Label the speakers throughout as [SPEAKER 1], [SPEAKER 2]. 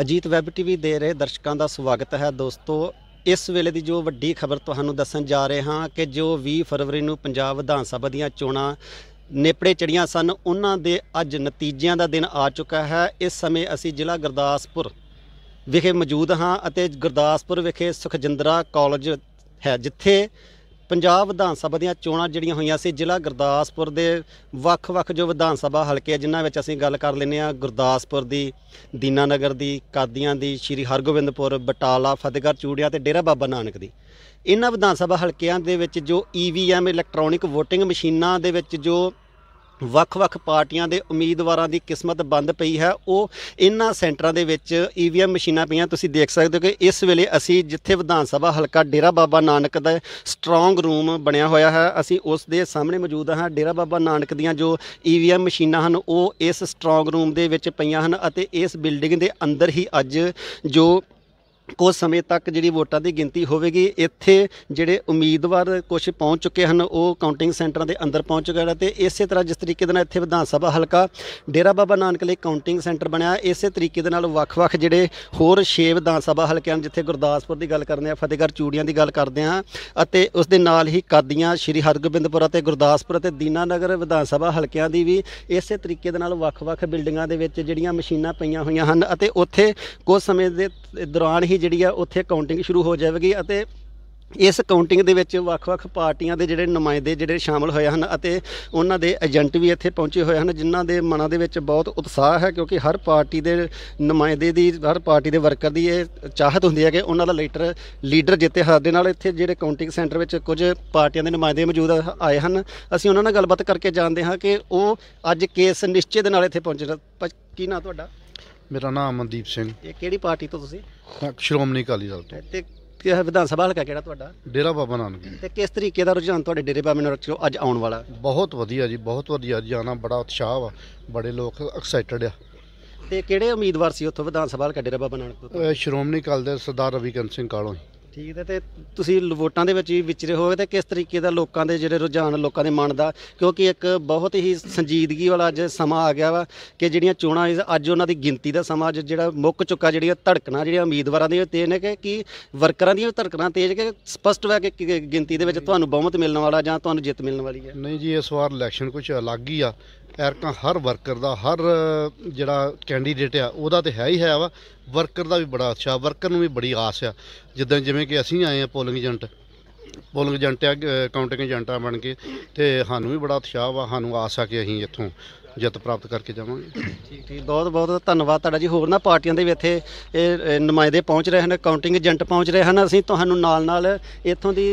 [SPEAKER 1] Ajit web TV ਦੇ ਰਹੇ ਦਰਸ਼ਕਾਂ ਦਾ ਸਵਾਗਤ ਹੈ ਦੋਸਤੋ ਇਸ ਵੇਲੇ ਦੀ ਜੋ ਵੱਡੀ ਖਬਰ ਤੁਹਾਨੂੰ ਦੱਸਣ ਜਾ ਰਹੇ ਹਾਂ ਕਿ ਜੋ 20 ਫਰਵਰੀ ਨੂੰ ਪੰਜਾਬ ਵਿਧਾਨ ਸਭਾ ਦੀਆਂ ਚੋਣਾਂ ਨੇਪੜੇ ਚੜੀਆਂ ਸਨ ਉਹਨਾਂ ਦੇ ਅੱਜ ਨਤੀਜਿਆਂ ਦਾ ਦਿਨ ਆ ਚੁੱਕਾ ਹੈ ਇਸ ਸਮੇਂ ਅਸੀਂ ਜ਼ਿਲ੍ਹਾ ਗੁਰਦਾਸਪੁਰ ਵਿਖੇ ਮੌਜੂਦ ਹਾਂ ਅਤੇ ਗੁਰਦਾਸਪੁਰ ਵਿਖੇ ਸੁਖਜਿੰਦਰਾ ਕਾਲਜ ਹੈ ਜਿੱਥੇ ਪੰਜਾਬ ਵਿਧਾਨ ਸਭਾ ਦੀਆਂ ਚੋਣਾਂ ਜਿਹੜੀਆਂ ਹੋਈਆਂ ਸੀ ਜ਼ਿਲ੍ਹਾ ਗੁਰਦਾਸਪੁਰ ਦੇ ਵੱਖ-ਵੱਖ ਜੋ ਵਿਧਾਨ ਸਭਾ ਹਲਕੇ ਜਿਨ੍ਹਾਂ ਵਿੱਚ ਅਸੀਂ ਗੱਲ ਕਰ ਲੈਨੇ ਆ ਗੁਰਦਾਸਪੁਰ ਦੀ ਦੀਨਾਨਗਰ ਦੀ ਕਾਦੀਆਂ ਦੀ ਸ਼੍ਰੀ ਹਰਗੋਬਿੰਦਪੁਰ ਬਟਾਲਾ ਫਤਿਹਗੜ੍ਹ ਚੂੜੀਆਂ ਤੇ ਡੇਰਾ ਬਾਬਾ ਨਾਨਕ ਦੀ ਇਹਨਾਂ ਵਿਧਾਨ ਸਭਾ ਹਲਕਿਆਂ ਦੇ ਵਿੱਚ ਜੋ ਈਵੀਐਮ ਇਲੈਕਟ੍ਰੋਨਿਕ VOTING ਮਸ਼ੀਨਾਂ ਦੇ ਵਿੱਚ ਜੋ ਵੱਖ-ਵੱਖ ਪਾਰਟੀਆਂ ਦੇ ਉਮੀਦਵਾਰਾਂ ਦੀ ਕਿਸਮਤ ਬੰਦ ਪਈ ਹੈ ਉਹ ਇਨ੍ਹਾਂ ਸੈਂਟਰਾਂ ਦੇ ਵਿੱਚ ਈਵੀਐਮ ਮਸ਼ੀਨਾਂ ਪਈਆਂ ਤੁਸੀਂ ਦੇਖ ਸਕਦੇ ਹੋ ਕਿ ਇਸ ਵੇਲੇ ਅਸੀਂ ਜਿੱਥੇ ਵਿਧਾਨ ਸਭਾ ਹਲਕਾ ਡੇਰਾ ਬਾਬਾ ਨਾਨਕ ਦਾ ਸਟਰੋਂਗ ਰੂਮ ਬਣਿਆ ਹੋਇਆ ਹੈ ਅਸੀਂ ਉਸ ਦੇ ਸਾਹਮਣੇ ਮੌਜੂਦ ਹਾਂ ਡੇਰਾ ਬਾਬਾ ਨਾਨਕ ਦੀਆਂ ਜੋ ਈਵੀਐਮ ਮਸ਼ੀਨਾਂ ਹਨ ਉਹ ਇਸ ਸਟਰੋਂਗ ਰੂਮ ਦੇ ਵਿੱਚ ਪਈਆਂ ਹਨ ਅਤੇ ਇਸ ਬਿਲਡਿੰਗ ਦੇ ਅੰਦਰ ਹੀ ਅੱਜ ਜੋ ਕੁਝ ਸਮੇਂ ਤੱਕ ਜਿਹੜੀ ਵੋਟਾਂ ਦੀ ਗਿਣਤੀ ਹੋਵੇਗੀ ਇੱਥੇ ਜਿਹੜੇ ਉਮੀਦਵਾਰ ਕੁਝ ਪਹੁੰਚ ਚੁੱਕੇ ਹਨ ਉਹ ਕਾਊਂਟਿੰਗ ਸੈਂਟਰਾਂ ਦੇ ਅੰਦਰ ਪਹੁੰਚ ਗਏ ਤੇ ਇਸੇ ਤਰ੍ਹਾਂ ਜਿਸ ਤਰੀਕੇ ਦੇ ਨਾਲ ਇੱਥੇ ਵਿਧਾਨ ਸਭਾ ਹਲਕਾ ਡੇਰਾ ਬਾਬਾ ਨਾਨਕ ਲਈ ਕਾਊਂਟਿੰਗ ਸੈਂਟਰ ਬਣਿਆ ਇਸੇ ਤਰੀਕੇ ਦੇ ਨਾਲ ਵੱਖ-ਵੱਖ ਜਿਹੜੇ ਹੋਰ 6 ਵਿਧਾਨ ਸਭਾ ਹਲਕੇ ਹਨ ਜਿੱਥੇ ਗੁਰਦਾਸਪੁਰ ਦੀ ਗੱਲ ਕਰਦੇ ਆ ਫਤਿਹਗੜ੍ਹ ਚੂੜੀਆਂ ਦੀ ਗੱਲ ਕਰਦੇ ਆ ਅਤੇ ਉਸ ਦੇ ਨਾਲ ਹੀ ਕਾਦੀਆਂ ਸ਼੍ਰੀ ਹਰਗੋਬਿੰਦਪੁਰ ਅਤੇ ਗੁਰਦਾਸਪੁਰ ਅਤੇ ਦੀਨਾਨਗਰ ਵਿਧਾਨ ਸਭਾ ਹਲਕਿਆਂ ਦੀ ਵੀ ਇਸੇ ਤਰੀਕੇ ਦੇ ਨਾਲ ਵੱਖ-ਵੱਖ ਬਿਲਡਿੰਗਾਂ ਦੇ ਵਿੱਚ ਜਿਹੜੀਆਂ ਮਸ਼ੀਨਾਂ ਪਈਆਂ ਹੋਈਆਂ ਹਨ ਅਤੇ ਉੱਥੇ ਕੁਝ ਸਮੇਂ ਦੇ ਦੌਰਾਨ ਹੀ ਹੀ ਜਿਹੜੀ ਆ ਉੱਥੇ ਕਾਊਂਟਿੰਗ ਸ਼ੁਰੂ ਹੋ ਜਾਵੇਗੀ ਅਤੇ ਇਸ ਕਾਊਂਟਿੰਗ ਦੇ ਵਿੱਚ ਵੱਖ-ਵੱਖ ਪਾਰਟੀਆਂ ਦੇ ਜਿਹੜੇ ਨੁਮਾਇੰਦੇ ਜਿਹੜੇ ਸ਼ਾਮਲ ਹੋਏ ਹਨ ਅਤੇ ਉਹਨਾਂ ਦੇ ਏਜੰਟ ਵੀ ਇੱਥੇ ਪਹੁੰਚੇ ਹੋਏ ਹਨ ਜਿਨ੍ਹਾਂ ਦੇ ਮਨਾਂ ਦੇ ਵਿੱਚ ਬਹੁਤ ਉਤਸ਼ਾਹ ਹੈ ਕਿਉਂਕਿ ਹਰ ਪਾਰਟੀ ਦੇ ਨੁਮਾਇੰਦੇ ਦੀ ਹਰ ਪਾਰਟੀ ਦੇ ਵਰਕਰ ਦੀ ਇਹ ਚਾਹਤ ਹੁੰਦੀ ਹੈ ਕਿ ਉਹਨਾਂ ਦਾ ਲੀਡਰ ਲੀਡਰ ਜਿੱਤੇ ਹਰ ਦੇ ਨਾਲ ਇੱਥੇ ਜਿਹੜੇ ਕਾਊਂਟਿੰਗ ਸੈਂਟਰ ਵਿੱਚ ਕੁਝ ਪਾਰਟੀਆਂ ਦੇ ਨੁਮਾਇੰਦੇ ਮੌਜੂਦ ਆਏ ਹਨ ਅਸੀਂ ਉਹਨਾਂ ਨਾਲ ਗੱਲਬਾਤ ਕਰਕੇ ਜਾਣਦੇ ਹਾਂ ਕਿ ਉਹ ਅੱਜ ਕਿਸ ਨਿਸ਼ਚੇ ਦੇ ਨਾਲ ਇੱਥੇ ਪਹੁੰਚੇ ਕੀ ਨਾਂ ਤੁਹਾਡਾ
[SPEAKER 2] ਮੇਰਾ ਨਾਮ ਮਨਦੀਪ ਸਿੰਘ ਇਹ
[SPEAKER 1] ਕਿਹੜੀ ਪਾਰਟੀ ਤੋਂ ਤੁਸੀਂ
[SPEAKER 2] ਸ਼੍ਰੋਮਣੀ ਅਕਾਲੀ ਦਲ ਤੋਂ ਤੇ ਕਿ
[SPEAKER 1] ਵਿਧਾਨ ਸਭਾ ਹਲਕਾ ਕਿਹੜਾ ਤੁਹਾਡਾ
[SPEAKER 2] ਡੇਰਾ ਬਾਬਾ ਨਾਨਕ ਤੇ ਕਿਸ ਤਰੀਕੇ ਦਾ ਰੁਝਾਨ ਤੁਹਾਡੇ ਡੇਰੇ ਬਾਬਾ ਨਾਨਕ ਚੋਂ ਅੱਜ ਆਉਣ ਵਾਲਾ ਬਹੁਤ ਵਧੀਆ ਜੀ ਬਹੁਤ ਵਧੀਆ ਜੀ ਆਣਾ ਬੜਾ ਉਤਸ਼ਾਹ ਵਾ ਬੜੇ ਲੋਕ ਐਕਸਾਈਟਡ ਆ ਤੇ ਕਿਹੜੇ ਉਮੀਦਵਾਰ ਸੀ
[SPEAKER 1] ਉੱਥੋਂ ਵਿਧਾਨ ਸਭਾ ਹਲਕਾ ਡੇਰਾ ਬਾਬਾ ਨਾਨਕ
[SPEAKER 2] ਤੋਂ ਸ਼੍ਰੋਮਣੀ ਅਕਾਲੀ ਦਲ ਸਰਦਾਰ ਰਵੀਕਰਨ ਸਿੰਘ ਕਾਲੋਂ
[SPEAKER 1] ਠੀਕ ਹੈ ਤੇ ਤੁਸੀਂ ਵੋਟਾਂ ਦੇ ਵਿੱਚ ਵੀ ਵਿਚਰੇ ਹੋਗੇ ਤੇ ਕਿਸ ਤਰੀਕੇ ਦਾ ਲੋਕਾਂ ਦੇ ਜਿਹੜੇ ਰੁਝਾਨ ਲੋਕਾਂ ਦੇ ਮਨ ਦਾ ਕਿਉਂਕਿ ਇੱਕ ਬਹੁਤ ਹੀ ਸੰਜੀਦਗੀ ਵਾਲਾ ਅੱਜ ਸਮਾਂ ਆ ਗਿਆ ਵਾ ਕਿ ਜਿਹੜੀਆਂ ਚੋਣਾਂ ਅੱਜ ਉਹਨਾਂ ਦੀ ਗਿਣਤੀ ਦਾ ਸਮਾਂ ਅੱਜ ਜਿਹੜਾ ਮੁੱਕ ਚੁੱਕਾ ਜਿਹੜੀਆਂ ਧੜਕਣਾ ਜਿਹੜੀਆਂ ਉਮੀਦਵਾਰਾਂ ਦੀਆਂ ਤੇ ਨੇ ਕਿ ਵਰਕਰਾਂ ਦੀਆਂ ਧੜਕਣਾ ਤੇਜ਼ ਕਿ
[SPEAKER 2] ਸਪਸ਼ਟ ਹੋਇਆ ਕਿ ਗਿਣਤੀ ਦੇ ਵਿੱਚ ਤੁਹਾਨੂੰ ਬਹੁਮਤ ਮਿਲਣ ਵਾਲਾ ਜਾਂ ਤੁਹਾਨੂੰ ਜਿੱਤ ਮਿਲਣ ਵਾਲੀ ਹੈ ਨਹੀਂ ਜੀ ਇਸ ਵਾਰ ਇਲੈਕਸ਼ਨ ਕੁਝ ਅਲੱਗ ਹੀ ਆ ਐਰਕਾਂ ਹਰ ਵਰਕਰ ਦਾ ਹਰ ਜਿਹੜਾ ਕੈਂਡੀਡੇਟ ਆ ਉਹਦਾ ਤੇ ਹੈ ਹੀ ਹੈ ਵਾ ਵਰਕਰ ਦਾ ਵੀ ਬੜਾ ਅੱਛਾ ਵਰਕਰ ਨੂੰ ਵੀ ਬੜੀ ਆਸ ਆ ਜਿੱਦਾਂ ਜਿਵੇਂ ਕਿ ਅਸੀਂ ਆਏ ਆ ਪੋਲਿੰਗ ਏਜੰਟ ਪੋਲਿੰਗ ਏਜੰਟ ਆ ਕਾਊਂਟਿੰਗ ਏਜੰਟਾਂ ਬਣ ਕੇ ਤੇ ਸਾਨੂੰ ਵੀ ਬੜਾ ਉਤਸ਼ਾਹ ਵਾ ਸਾਨੂੰ ਆਸ ਆ ਕਿ ਅਸੀਂ ਇੱਥੋਂ ਜਿੱਤ ਪ੍ਰਾਪਤ ਕਰਕੇ ਜਾਵਾਂਗੇ ਠੀਕ ਠੀਕ ਬਹੁਤ ਬਹੁਤ ਧੰਨਵਾਦ ਤੁਹਾਡਾ ਜੀ ਹੋਰ
[SPEAKER 1] ਨਾ ਪਾਰਟੀਆਂ ਦੇ ਵੀ ਇੱਥੇ ਇਹ ਇਹ ਨੁਮਾਇੰਦੇ ਪਹੁੰਚ ਰਹੇ ਹਨ ਕਾਊਂਟਿੰਗ ਏਜੰਟ ਪਹੁੰਚ ਰਹੇ ਹਨ ਅਸੀਂ ਤੁਹਾਨੂੰ ਨਾਲ ਨਾਲ ਇੱਥੋਂ ਦੀ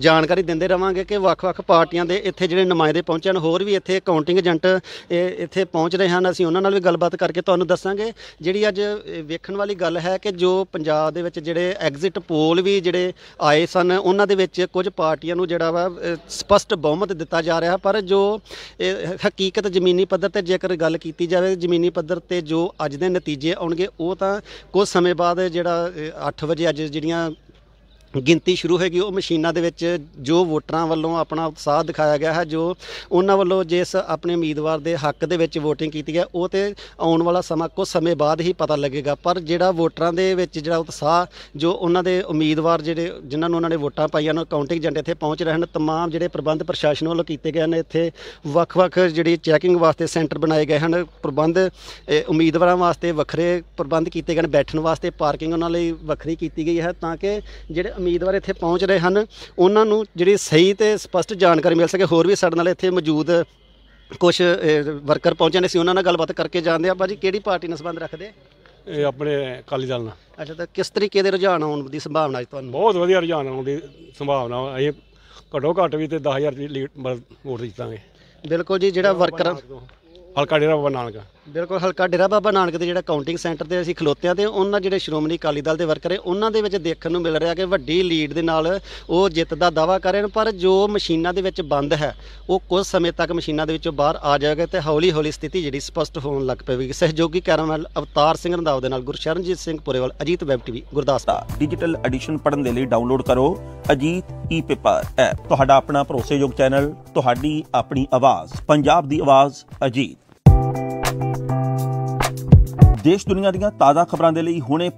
[SPEAKER 1] ਜਾਣਕਾਰੀ ਦਿੰਦੇ ਰਵਾਂਗੇ ਕਿ ਵੱਖ-ਵੱਖ ਪਾਰਟੀਆਂ ਦੇ ਇੱਥੇ ਜਿਹੜੇ ਨੁਮਾਇੰਦੇ ਪਹੁੰਚੇ ਹਨ ਹੋਰ ਵੀ ਇੱਥੇ ਕਾਊਂਟਿੰਗ ਏਜੰਟ ਇਹ ਇੱਥੇ ਪਹੁੰਚ ਰਹੇ ਹਨ ਅਸੀਂ ਉਹਨਾਂ ਨਾਲ ਵੀ ਗੱਲਬਾਤ ਕਰਕੇ ਤੁਹਾਨੂੰ ਦੱਸਾਂਗੇ ਜਿਹੜੀ ਅੱਜ ਵੇਖਣ ਵਾਲੀ ਗੱਲ ਹੈ ਕਿ ਜੋ ਪੰਜਾਬ ਦੇ ਵਿੱਚ ਜਿਹੜੇ ਐਗਜ਼ਿਟ ਪੋਲ ਵੀ ਜਿਹੜੇ ਆਏ ਸਨ ਉਹਨਾਂ ਦੇ ਵਿੱਚ ਕੁਝ ਪਾਰਟੀਆਂ ਨੂੰ ਜਿਹੜਾ ਵਾ ਸਪਸ਼ਟ ਬਹੁਮਤ ਦਿੱਤਾ ਜਾ ਰਿਹਾ ਪਰ ਜੋ ਹਕੀਕਤ ਜ਼ਮੀਨ ਜ਼ਮੀਨੀ ਪੱਧਰ ਤੇ ਜੇਕਰ ਗੱਲ ਕੀਤੀ ਜਾਵੇ ਜ਼ਮੀਨੀ ਪੱਧਰ ਤੇ ਜੋ ਅੱਜ ਦੇ ਨਤੀਜੇ ਆਉਣਗੇ ਉਹ ਤਾਂ ਕੁਝ ਸਮੇਂ ਬਾਅਦ ਜਿਹੜਾ 8 ਵਜੇ ਅੱਜ ਜਿਹੜੀਆਂ ਗਿਣਤੀ ਸ਼ੁਰੂ ਹੋਏਗੀ ਉਹ ਮਸ਼ੀਨਾਂ ਦੇ ਵਿੱਚ ਜੋ ਵੋਟਰਾਂ ਵੱਲੋਂ ਆਪਣਾ ਉਤਸ਼ਾਹ ਦਿਖਾਇਆ ਗਿਆ ਹੈ ਜੋ ਉਹਨਾਂ ਵੱਲੋਂ ਜਿਸ ਆਪਣੇ ਉਮੀਦਵਾਰ ਦੇ ਹੱਕ ਦੇ ਵਿੱਚ VOTING ਕੀਤੀ ਹੈ ਉਹ ਤੇ ਆਉਣ ਵਾਲਾ ਸਮਾਂ ਕੁਝ ਸਮੇਂ ਬਾਅਦ ਹੀ ਪਤਾ ਲੱਗੇਗਾ ਪਰ ਜਿਹੜਾ ਵੋਟਰਾਂ ਦੇ ਵਿੱਚ ਜਿਹੜਾ ਉਤਸ਼ਾਹ ਜੋ ਉਹਨਾਂ ਦੇ ਉਮੀਦਵਾਰ ਜਿਹੜੇ ਜਿਨ੍ਹਾਂ ਨੂੰ ਉਹਨਾਂ ਨੇ ਵੋਟਾਂ ਪਾਈਆਂ ਨੂੰ ਕਾਊਂਟਿੰਗ ਜੰਡੇ ਇੱਥੇ ਪਹੁੰਚ ਰਹੇ ਹਨ ਤਮਾਮ ਜਿਹੜੇ ਪ੍ਰਬੰਧ ਪ੍ਰਸ਼ਾਸਨ ਵੱਲੋਂ ਕੀਤੇ ਗਏ ਨੇ ਇੱਥੇ ਵੱਖ-ਵੱਖ ਜਿਹੜੀ ਚੈਕਿੰਗ ਵਾਸਤੇ ਸੈਂਟਰ ਬਣਾਏ ਗਏ ਹਨ ਪ੍ਰਬੰਧ ਉਮੀਦਵਾਰਾਂ ਵਾਸਤੇ ਵੱਖਰੇ ਪ੍ਰਬੰਧ ਕੀਤੇ ਗਏ ਨੇ ਬੈਠਣ ਵਾਸਤੇ ਪਾਰਕਿੰਗ ਉਹਨਾਂ ਲਈ ਵੱਖਰੀ ਕੀਤੀ ਗਈ ਹੈ ਤਾਂ ਕਿ ਜਿਹੜੇ ਉਮੀਦਵਾਰ ਇੱਥੇ ਪਹੁੰਚ ਰਹੇ ਹਨ ਉਹਨਾਂ ਨੂੰ ਜਿਹੜੀ ਸਹੀ ਤੇ ਸਪਸ਼ਟ ਜਾਣਕਾਰੀ ਮਿਲ ਸਕੇ ਹੋਰ ਵੀ ਸਾਡੇ ਨਾਲ ਇੱਥੇ ਮੌਜੂਦ ਕੁਝ ਵਰਕਰ ਪਹੁੰਚੇ ਨੇ ਸੀ ਉਹਨਾਂ ਨਾਲ ਗੱਲਬਾਤ ਕਰਕੇ ਜਾਣਦੇ ਆ ਭਾਜੀ ਕਿਹੜੀ ਪਾਰਟੀ ਨਾਲ ਸੰਬੰਧ ਰੱਖਦੇ ਇਹ ਆਪਣੇ ਕਾਲੀ ਦਲ ਨਾਲ ਅੱਛਾ ਤਾਂ ਕਿਸ ਤਰੀਕੇ ਦੇ ਰੁਝਾਨ ਆਉਣ ਦੀ ਸੰਭਾਵਨਾ ਹੈ ਤੁਹਾਨੂੰ ਬਹੁਤ ਵਧੀਆ ਰੁਝਾਨ ਆਉਣ ਦੀ ਸੰਭਾਵਨਾ ਇਹ ਘੱਟੋ ਘੱਟ ਵੀ ਤੇ 10000 ਦੀ ਲੀਡ ਵੋਟ ਜਿੱਤਾਂਗੇ ਬਿਲਕੁਲ ਜੀ ਜਿਹੜਾ ਵਰਕਰ
[SPEAKER 2] ਹਲਕਾ ਡੇਰਾ ਬਾਬਾ ਨਾਨਕਾ
[SPEAKER 1] ਬਿਲਕੁਲ ਹਲਕਾ ਡੇਰਾ ਬਾਬਾ ਨਾਨਕ ਦੇ ਜਿਹੜਾ ਕਾਊਂਟਿੰਗ ਸੈਂਟਰ ਤੇ ਅਸੀਂ ਖਲੋਤਿਆਂ ਤੇ ਉਹਨਾਂ ਜਿਹੜੇ ਸ਼੍ਰੋਮਣੀ ਅਕਾਲੀ ਦਲ ਦੇ ਵਰਕਰ ਹੈ ਉਹਨਾਂ ਦੇ ਵਿੱਚ ਦੇਖਣ ਨੂੰ ਮਿਲ ਰਿਹਾ ਕਿ ਵੱਡੀ ਲੀਡ ਦੇ ਨਾਲ ਉਹ ਜਿੱਤ ਦਾ ਦਾਵਾ ਕਰ ਰਹੇ ਨੇ ਪਰ ਜੋ ਮਸ਼ੀਨਾਂ ਦੇ ਵਿੱਚ ਬੰਦ ਹੈ ਉਹ ਕੁਝ ਸਮੇਂ ਤੱਕ ਮਸ਼ੀਨਾਂ ਦੇ ਵਿੱਚੋਂ ਬਾਹਰ ਆ ਜਾਏਗਾ ਤੇ ਹੌਲੀ ਹੌਲੀ ਸਥਿਤੀ ਜਿਹੜੀ ਸਪਸ਼ਟ ਹੋਣ ਲੱਗ ਪਵੇਗੀ ਸਹਿਯੋਗੀ ਕੈਰਾਮਲ ਅਵਤਾਰ ਸਿੰਘ ਰੰਦਾਵ ਦੇ ਨਾਲ Gursharanjit Singh Purewal Ajit web TV Gurdaspur digital edition ਪੜਨ ਦੇ ਲਈ ਡਾਊਨਲੋਡ ਕਰੋ ਅਜੀਤ ਈ ਪੇਪਰ ਐਪ ਤੁਹਾਡਾ ਆਪਣਾ ਭਰੋਸੇਯੋਗ ਚੈਨਲ ਤੁਹਾਡੀ ਆਪਣੀ ਆਵਾਜ਼ ਪੰਜਾਬ ਦੀ ਆਵਾਜ਼ ਅਜੀਤ ਦੇਸ਼ ਦੁਨੀਆ ਦੀਆਂ ਤਾਜ਼ਾ ਖਬਰਾਂ ਦੇ ਲਈ ਹੁਣੇ